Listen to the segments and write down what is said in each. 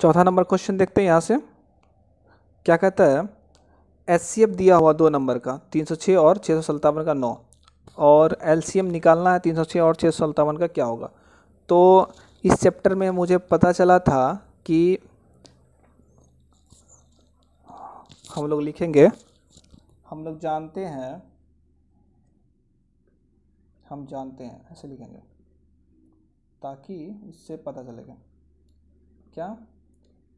चौथा number question देखते हैं यहाँ से क्या कहता है एस दिया हुआ दो नंबर का तीन सौ छः और छः सौ सत्तावन का नौ और एल निकालना है तीन सौ छः और छः सौ सत्तावन का क्या होगा तो इस चैप्टर में मुझे पता चला था कि हम लोग लिखेंगे हम लोग जानते हैं हम जानते हैं ऐसे लिखेंगे ताकि इससे पता चलेगा क्या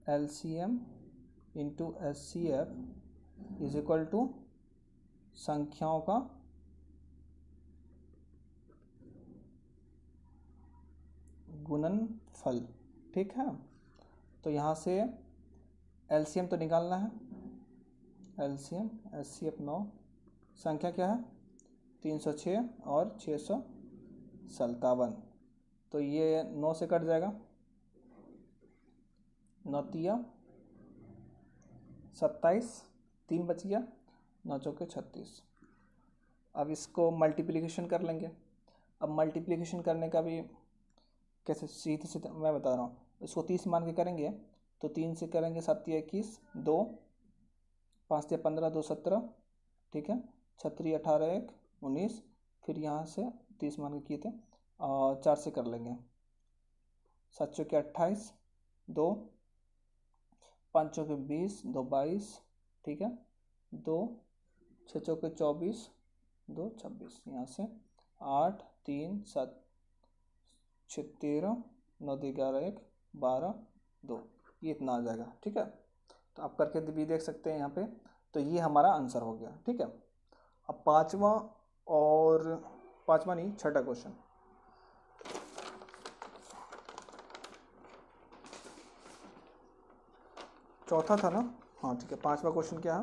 L C M into S C F is equal to संख्याओं का गुणन फल ठीक है तो यहाँ से एल सी एम तो निकालना है L C M S C F नौ संख्या क्या है तीन सौ छः और छः सौ सत्तावन तो ये नौ से कट जाएगा नौतिया सत्ताईस तीन बच गया नौ चौके छत्तीस अब इसको मल्टीप्लिकेशन कर लेंगे अब मल्टीप्लिकेशन करने का भी कैसे सीधे सीधे मैं बता रहा हूँ इसको तीस मान के करेंगे तो तीन से करेंगे सत्य इक्कीस दो पाँच से पंद्रह दो सत्रह ठीक है छत्री अठारह एक उन्नीस फिर यहाँ से तीस मान के किए थे और चार से कर लेंगे सात चौके अट्ठाईस दो पाँच चौके बीस दो बाईस ठीक है दो छः चौके चौबीस दो छब्बीस यहाँ से आठ तीन सात छः तेरह नौ दो ग्यारह एक बारह दो ये इतना आ जाएगा ठीक है तो आप करके भी देख सकते हैं यहाँ पे तो ये हमारा आंसर हो गया ठीक है अब पाँचवा और पाँचवा नहीं छठा क्वेश्चन चौथा था ना हाँ ठीक है पांचवा क्वेश्चन क्या है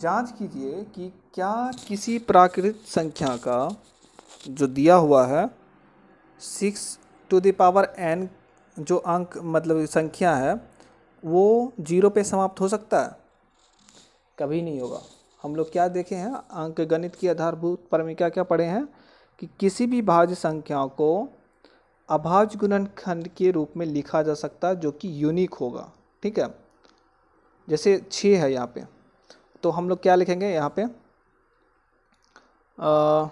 जांच कीजिए कि क्या किसी प्राकृत संख्या का जो दिया हुआ है six to the power power N जो अंक मतलब संख्या है वो जीरो पे समाप्त हो सकता है कभी नहीं होगा हम लोग क्या देखे हैं अंक गणित की आधारभूत पर में क्या क्या पढ़े हैं कि किसी भी भाज्य संख्या को अभाज्य गुणनखंड के रूप में लिखा जा सकता है जो कि यूनिक होगा ठीक है जैसे छ है यहाँ पे तो हम लोग क्या लिखेंगे यहाँ पे आ,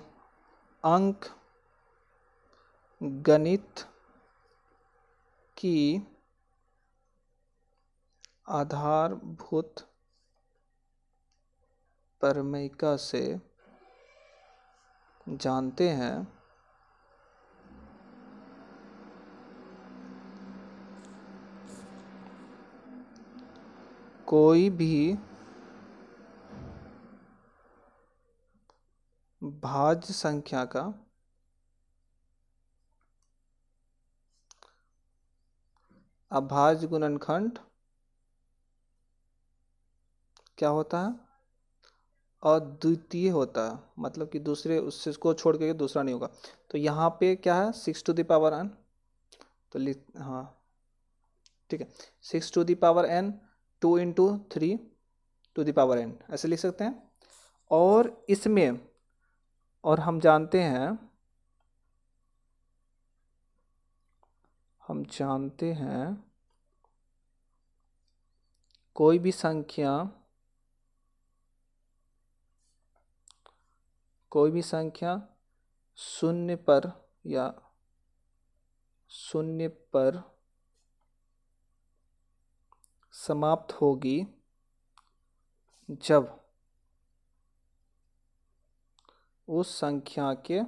अंक गणित की आधारभूत परमयिका से जानते हैं कोई भी भाज्य संख्या का अभाज्य गुणनखंड क्या होता है अद्वितीय होता है मतलब कि दूसरे उससे को छोड़ के दूसरा नहीं होगा तो यहाँ पे क्या है सिक्स टू दावर एन तो लिख हाँ ठीक है six to the power N two into three to the power N ऐसे लिख सकते हैं और इसमें और हम जानते हैं हम जानते हैं कोई भी संख्या कोई भी संख्या शून्य पर या शून्य पर समाप्त होगी जब उस संख्या के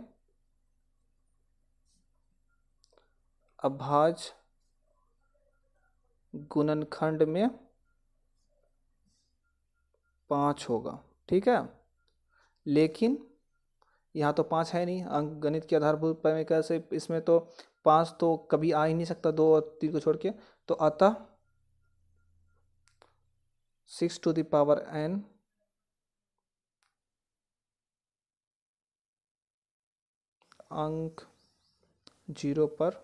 अभाज गुणनखंड में पाँच होगा ठीक है लेकिन यहाँ तो पाँच है नहीं अंक गणित के आधारभूत पर कैसे इसमें तो पाँच तो कभी आ ही नहीं सकता दो और तीन को छोड़ के तो अतः सिक्स टू दावर एन अंक जीरो पर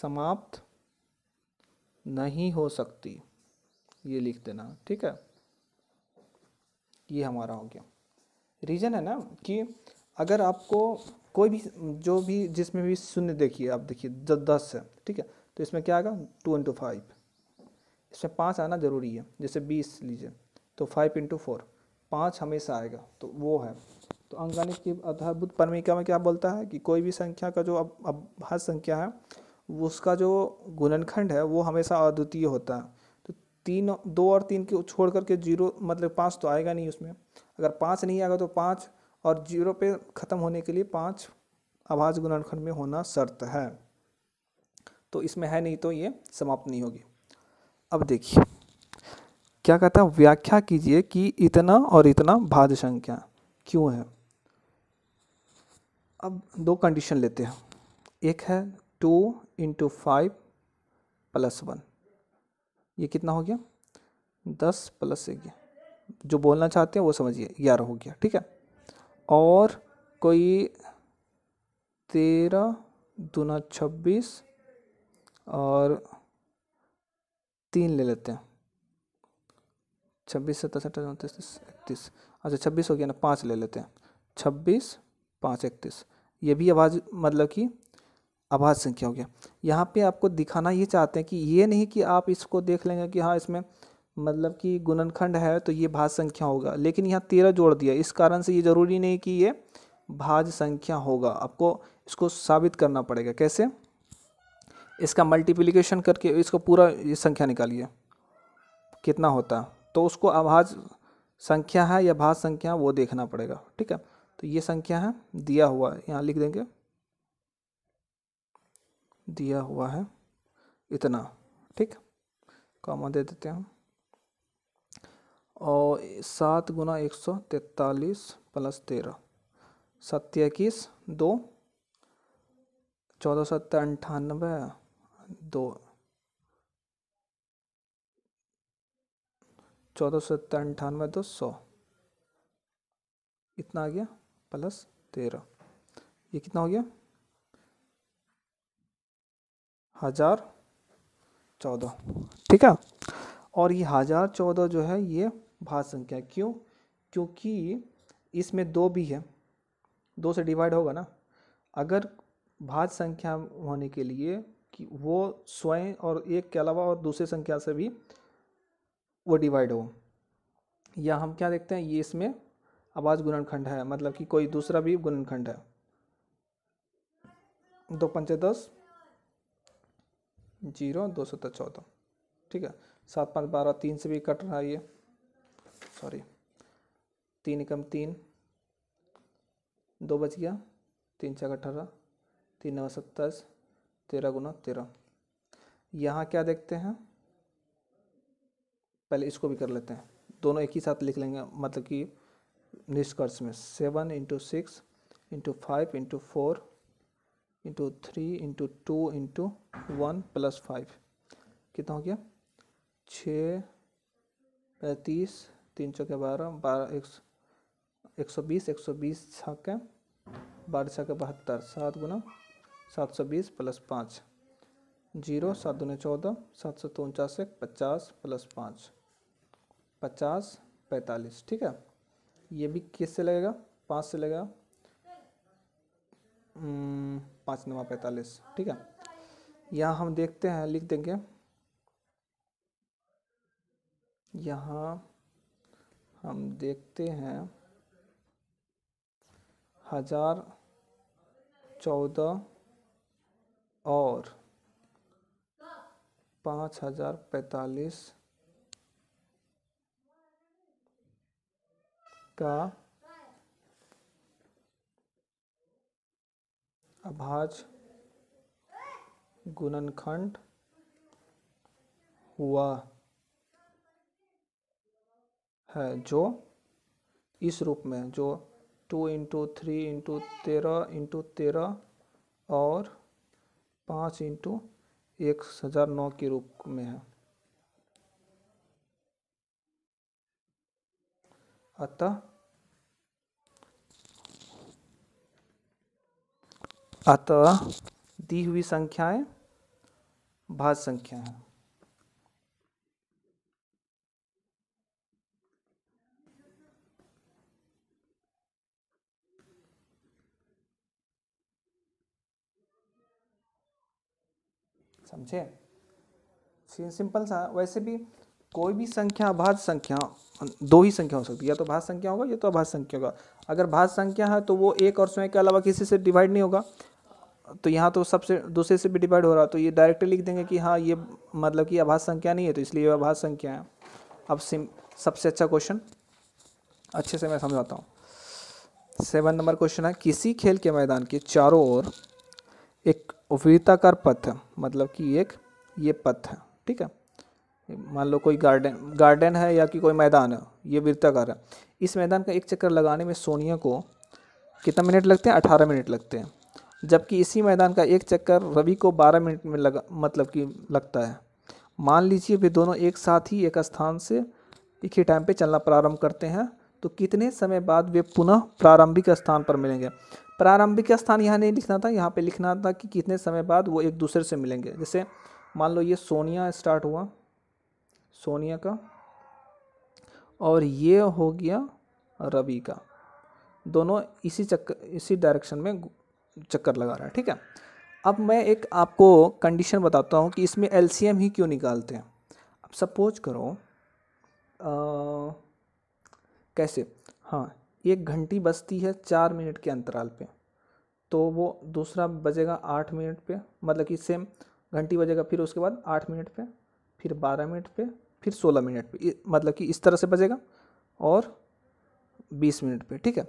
समाप्त नहीं हो सकती ये लिख देना ठीक है ये हमारा हो गया रीज़न है ना कि अगर आपको कोई भी जो भी जिसमें भी शून्य देखिए आप देखिए दस है ठीक है तो इसमें क्या आएगा टू इंटू फाइव इसमें पाँच आना ज़रूरी है जैसे बीस लीजिए तो फाइव इंटू फोर पाँच हमेशा आएगा तो वो है तो अंगणित की आधारभूत परमिका में क्या बोलता है कि कोई भी संख्या का जो अब अभाज्य संख्या है उसका जो गुणनखंड है वो हमेशा अद्वितीय होता है तो तीन दो और तीन के छोड़ करके जीरो मतलब पाँच तो आएगा नहीं उसमें अगर पाँच नहीं आएगा तो पाँच और जीरो पे ख़त्म होने के लिए पाँच आवाज गुणनखंड में होना शर्त है तो इसमें है नहीं तो ये समाप्त नहीं होगी अब देखिए क्या कहता है व्याख्या कीजिए कि इतना और इतना भाज संख्या क्यों है अब दो कंडीशन लेते हैं एक है two into five plus one ये कितना हो गया दस प्लस एक जो बोलना चाहते हैं वो समझिए ग्यारह हो गया ठीक है और कोई तेरह दूना छब्बीस और तीन ले लेते हैं छब्बीस सत्ताईस अट्ठाईस उनतीस तीस इकतीस अच्छा छब्बीस हो गया ना पाँच ले लेते हैं छब्बीस पाँच इकतीस ये भी आवाज़ मतलब कि आवाज संख्या हो गया यहाँ पे आपको दिखाना ये चाहते हैं कि ये नहीं कि आप इसको देख लेंगे कि हाँ इसमें मतलब कि गुणनखंड है तो ये भाज संख्या होगा लेकिन यहाँ तेरह जोड़ दिया इस कारण से ये ज़रूरी नहीं कि ये भाज संख्या होगा आपको इसको साबित करना पड़ेगा कैसे इसका मल्टीप्लिकेशन करके इसको पूरा ये संख्या निकालिए कितना होता तो उसको अभाज संख्या है या भाज संख्या वो देखना पड़ेगा ठीक है तो ये संख्या है दिया हुआ है यहाँ लिख देंगे दिया हुआ है इतना ठीक कॉमा दे देते हैं और सात गुना एक सौ तैतालीस प्लस तेरह सत्य इक्कीस दो चौदह सत्तर अंठानबे दो चौदह सौ सत्तर अंठानवे दो सौ इतना आ गया प्लस तेरह ये कितना हो गया हजार चौदह ठीक है और ये हजार चौदह जो है ये भाज संख्या क्यों क्योंकि इसमें दो भी है दो से डिवाइड होगा ना अगर भाज संख्या होने के लिए कि वो स्वयं और एक के अलावा और दूसरी संख्या से भी वो डिवाइड हो या हम क्या देखते हैं ये इसमें आवाज़ गुणनखंड है मतलब कि कोई दूसरा भी गुणनखंड है दो पंचे दस जीरो दो सौ चौदह ठीक है सात पाँच बारह तीन से भी कट रहा है ये सॉरी तीन एकम तीन दो बज गया तीन छः अठारह तीन नौ सत्ताईस तेरह गुना तेरह यहाँ क्या देखते हैं पहले इसको भी कर लेते हैं दोनों एक ही साथ लिख लेंगे मतलब कि निष्कर्ष में seven into six into five into four into three into two into one plus five कितना हो गया छः पैंतीस तीन सौ के बारह बारह एक सौ एक सौ बीस एक सौ बीस छः के बारह छः के बहत्तर सात गुना सात सौ बीस प्लस पाँच जीरो सात दूनी चौदह सात सौ तो उनचास एक पचास प्लस पाँच पचास पैंतालीस ठीक है ये भी किस से लगेगा पाँच से लगेगा हम्म, पाँच नवा पैंतालीस ठीक है यहाँ हम देखते हैं लिख देंगे यहाँ हम देखते हैं हजार चौदह और पाँच हजार पैतालीस का अभाज गुणनखंड हुआ है जो इस रूप में जो टू इंटू थ्री इंटू तेरह इंटू तेरह और पाँच इंटू एक हज़ार नौ के रूप में है अतः अतः दी हुई संख्याएं भाज संख्या है समझे सिंपल सा वैसे भी कोई भी संख्या अभाज्य संख्या दो ही संख्या हो सकती है या तो भाज संख्या होगा या तो अभाज संख्या होगा अगर भाज संख्या है तो वो एक और स्वयं के अलावा किसी से डिवाइड नहीं होगा तो यहाँ तो सबसे दूसरे से भी डिवाइड हो रहा तो ये डायरेक्टली लिख देंगे कि हाँ ये मतलब कि अभाज संख्या नहीं है तो इसलिए ये संख्या है अब सिम सबसे अच्छा क्वेश्चन अच्छे से मैं समझाता हूँ सेवन नंबर क्वेश्चन है किसी खेल के मैदान के चारों ओर एक वृत्ताकार पथ मतलब कि एक ये पथ है ठीक है मान लो कोई गार्डन गार्डन है या कि कोई मैदान है ये वृत्ताकार है इस मैदान का एक चक्कर लगाने में सोनिया को कितना मिनट लगते हैं अठारह मिनट लगते हैं जबकि इसी मैदान का एक चक्कर रवि को बारह मिनट में लगा मतलब कि लगता है मान लीजिए वे दोनों एक साथ ही एक स्थान से एक ही टाइम पे चलना प्रारंभ करते हैं तो कितने समय बाद वे पुनः प्रारंभिक स्थान पर मिलेंगे प्रारंभिक स्थान यहाँ नहीं लिखना था यहाँ पे लिखना था कि कितने समय बाद वो एक दूसरे से मिलेंगे जैसे मान लो ये सोनिया स्टार्ट हुआ सोनिया का और ये हो गया रवि का दोनों इसी चक्कर इसी डायरेक्शन में चक्कर लगा रहा है ठीक है अब मैं एक आपको कंडीशन बताता हूँ कि इसमें एलसीएम ही क्यों निकालते हैं अब सपोज करो आ, कैसे हाँ एक घंटी बजती है चार मिनट के अंतराल पे तो वो दूसरा बजेगा आठ मिनट पे मतलब कि सेम घंटी बजेगा फिर उसके बाद आठ मिनट पे फिर बारह मिनट पे फिर सोलह मिनट पे मतलब कि इस तरह से बजेगा और बीस मिनट पे ठीक है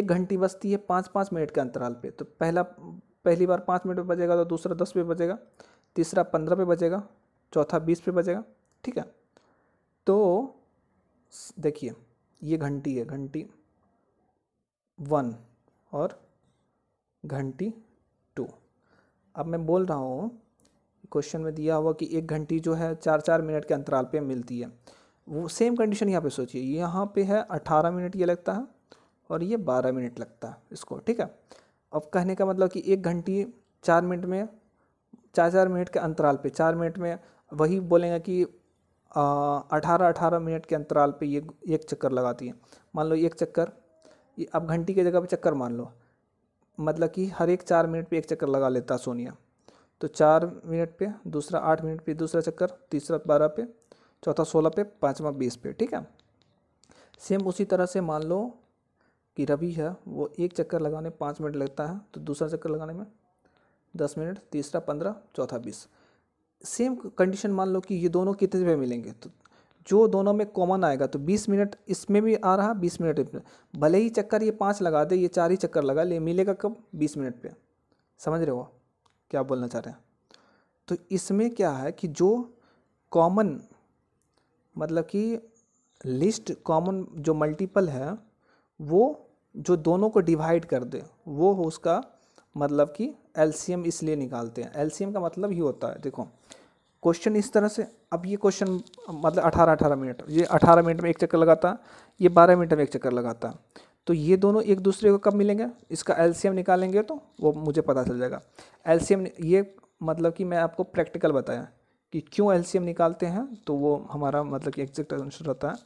एक घंटी बजती है पाँच पाँच मिनट के अंतराल पे तो पहला पहली बार पाँच मिनट पे बजेगा तो दूसरा दस पे बजेगा तीसरा पंद्रह पे बजेगा चौथा बीस पे बजेगा ठीक है तो देखिए ये घंटी है घंटी वन और घंटी टू अब मैं बोल रहा हूँ क्वेश्चन में दिया हुआ कि एक घंटी जो है चार चार मिनट के अंतराल पे मिलती है वो सेम कंडीशन यहाँ पे सोचिए यहाँ पे है अठारह मिनट ये लगता है और ये बारह मिनट लगता है इसको ठीक है अब कहने का मतलब कि एक घंटी चार मिनट में चार चार मिनट के अंतराल पे चार मिनट में वही बोलेंगे कि अठारह अठारह मिनट के अंतराल पे ये एक चक्कर लगाती है मान लो एक चक्कर अब घंटी की जगह पे चक्कर मान लो मतलब कि हर एक चार मिनट पे एक चक्कर लगा लेता सोनिया तो चार मिनट पे दूसरा आठ मिनट पे दूसरा चक्कर तीसरा बारह पे चौथा सोलह पे पाँचवा बीस पे ठीक है सेम उसी तरह से मान लो कि रवि है वो एक चक्कर लगाने पाँच मिनट लगता है तो दूसरा चक्कर लगाने में दस मिनट तीसरा पंद्रह चौथा बीस सेम कंडीशन मान लो कि ये दोनों कितने पे मिलेंगे तो जो दोनों में कॉमन आएगा तो 20 मिनट इसमें भी आ रहा 20 मिनट इसमें भले ही चक्कर ये पाँच लगा दे ये चार ही चक्कर लगा ले मिलेगा कब 20 मिनट पे समझ रहे हो क्या बोलना चाह रहे हैं तो इसमें क्या है कि जो कॉमन मतलब कि लिस्ट कॉमन जो मल्टीपल है वो जो दोनों को डिवाइड कर दे वो हो उसका मतलब कि एलसीएम इसलिए निकालते हैं एलसीएम का मतलब ही होता है देखो क्वेश्चन इस तरह से अब ये क्वेश्चन मतलब अठारह अठारह मिनट ये अठारह मिनट में एक चक्कर लगाता ये बारह मिनट में एक चक्कर लगाता तो ये दोनों एक दूसरे को कब मिलेंगे इसका एलसीएम निकालेंगे तो वो मुझे पता चल जाएगा एलसीएम ये मतलब कि मैं आपको प्रैक्टिकल बताया कि क्यों एलसीएम निकालते हैं तो वो हमारा मतलब कि एग्जैक्ट आंसर रहता है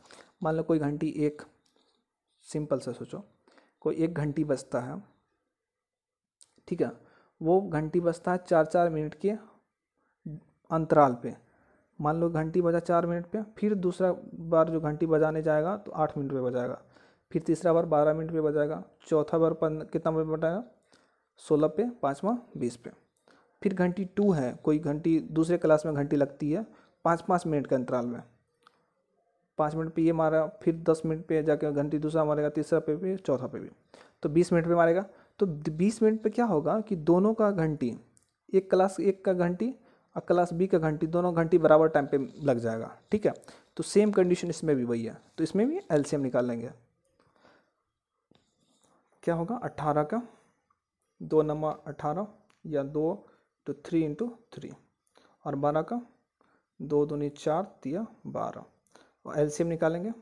मान लो कोई घंटी एक सिंपल सा सोचो कोई एक घंटी बजता है ठीक है वो घंटी बजता है चार चार मिनट के अंतराल पे मान लो घंटी बजा चार मिनट पे फिर दूसरा बार जो घंटी बजाने जाएगा तो आठ मिनट पे बजाएगा फिर तीसरा बार बारह मिनट पे बजाएगा चौथा बार पन कितना पे बजाएगा सोलह पे पाँचवा बीस पे फिर घंटी टू है कोई घंटी दूसरे क्लास में घंटी लगती है पाँच पाँच मिनट के अंतराल में पाँच मिनट पे ये मारा फिर दस मिनट पे जाके घंटी दूसरा मारेगा तीसरा पे भी चौथा पे भी तो बीस मिनट पे मारेगा तो बीस मिनट पे क्या होगा कि दोनों का घंटी एक क्लास एक का घंटी और क्लास बी का घंटी दोनों घंटी बराबर टाइम पे लग जाएगा ठीक है तो सेम कंडीशन इसमें भी वही है तो इसमें भी एलसीएम निकाल लेंगे क्या होगा अट्ठारह का दो नंबर अट्ठारह या दो टू थ्री इंटू थ्री और बारह का दो दूनी चार या बारह और एल निकालेंगे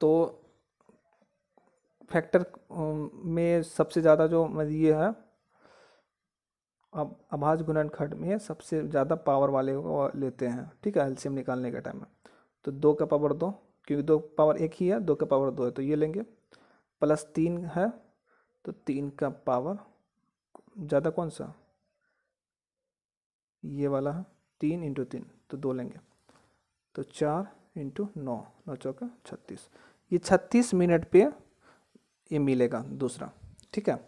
तो फैक्टर में सबसे ज़्यादा जो ये है अब आभास गुणनखंड में सबसे ज़्यादा पावर वाले को लेते हैं ठीक है एल्शियम निकालने के टाइम में तो दो का पावर दो क्योंकि दो पावर एक ही है दो का पावर दो है तो ये लेंगे प्लस तीन है तो तीन का पावर ज़्यादा कौन सा ये वाला है तीन इंटू तीन तो दो लेंगे तो चार इंटू नौ नौ चौका छत्तीस ये छत्तीस मिनट पे ये मिलेगा दूसरा ठीक है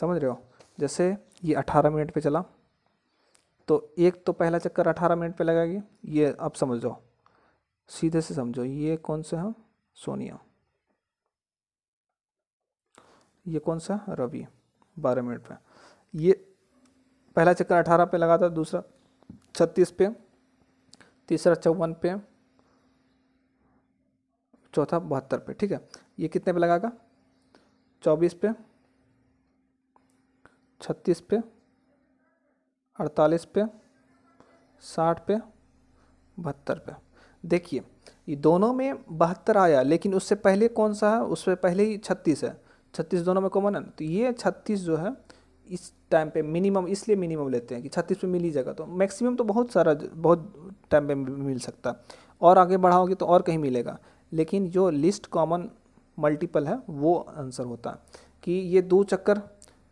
समझ रहे हो जैसे ये 18 मिनट पे चला तो एक तो पहला चक्कर 18 मिनट पे लगाएगी ये अब समझ जाओ सीधे से समझो ये कौन सा है सोनिया ये कौन सा रवि बारह मिनट पे ये पहला चक्कर अठारह पे लगा था दूसरा छत्तीस पे तीसरा चौवन पे चौथा बहत्तर पे ठीक है ये कितने पे लगाएगा चौबीस पे छत्तीस पे अड़तालीस पे साठ पे बहत्तर पे देखिए ये दोनों में बहत्तर आया लेकिन उससे पहले कौन सा है उससे पहले ही छत्तीस है छत्तीस दोनों में कॉमन है तो ये छत्तीस जो है इस टाइम पे मिनिमम इसलिए मिनिमम लेते हैं कि छत्तीस पे मिल ही जाएगा तो मैक्सिमम तो बहुत सारा बहुत टाइम पे मिल सकता है और आगे बढ़ाओगे तो और कहीं मिलेगा लेकिन जो लिस्ट कॉमन मल्टीपल है वो आंसर होता है कि ये दो चक्कर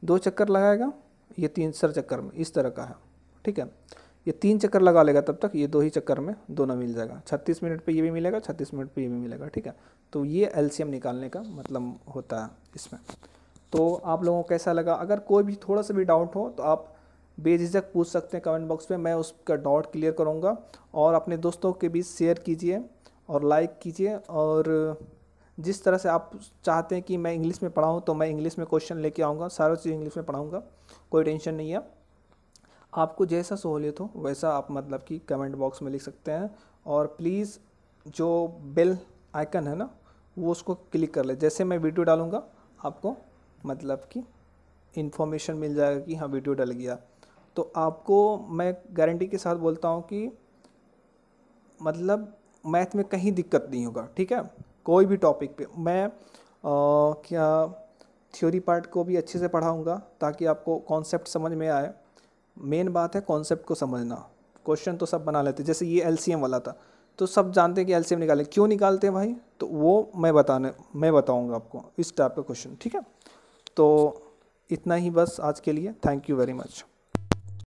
दो चक्कर लगाएगा ये तीन सर चक्कर में इस तरह का है ठीक है ये तीन चक्कर लगा लेगा तब तक ये दो ही चक्कर में दोनों मिल जाएगा छत्तीस मिनट पे ये भी मिलेगा छत्तीस मिनट पे ये भी मिलेगा ठीक है तो ये एलसीएम निकालने का मतलब होता है इसमें तो आप लोगों को कैसा लगा अगर कोई भी थोड़ा सा भी डाउट हो तो आप बेझिझक पूछ सकते हैं कमेंट बॉक्स में मैं उसका डाउट क्लियर करूँगा और अपने दोस्तों के बीच शेयर कीजिए और लाइक कीजिए और जिस तरह से आप चाहते हैं कि मैं इंग्लिश में पढ़ाऊँ तो मैं इंग्लिश में क्वेश्चन लेके आऊँगा सारा चीज़ इंग्लिश में पढ़ाऊँगा कोई टेंशन नहीं है आपको जैसा सहूलियत हो वैसा आप मतलब कि कमेंट बॉक्स में लिख सकते हैं और प्लीज़ जो बेल आइकन है ना वो उसको क्लिक कर ले जैसे मैं वीडियो डालूँगा आपको मतलब कि इन्फॉर्मेशन मिल जाएगा कि हाँ वीडियो डल गया तो आपको मैं गारंटी के साथ बोलता हूँ कि मतलब मैथ में कहीं दिक्कत नहीं होगा ठीक है कोई भी टॉपिक पे मैं आ, क्या थ्योरी पार्ट को भी अच्छे से पढ़ाऊँगा ताकि आपको कॉन्सेप्ट समझ में आए मेन बात है कॉन्सेप्ट को समझना क्वेश्चन तो सब बना लेते जैसे ये एल वाला था तो सब जानते हैं कि एल सी एम निकालें क्यों निकालते हैं भाई तो वो मैं बताने मैं बताऊँगा आपको इस टाइप का क्वेश्चन ठीक है तो इतना ही बस आज के लिए थैंक यू वेरी मच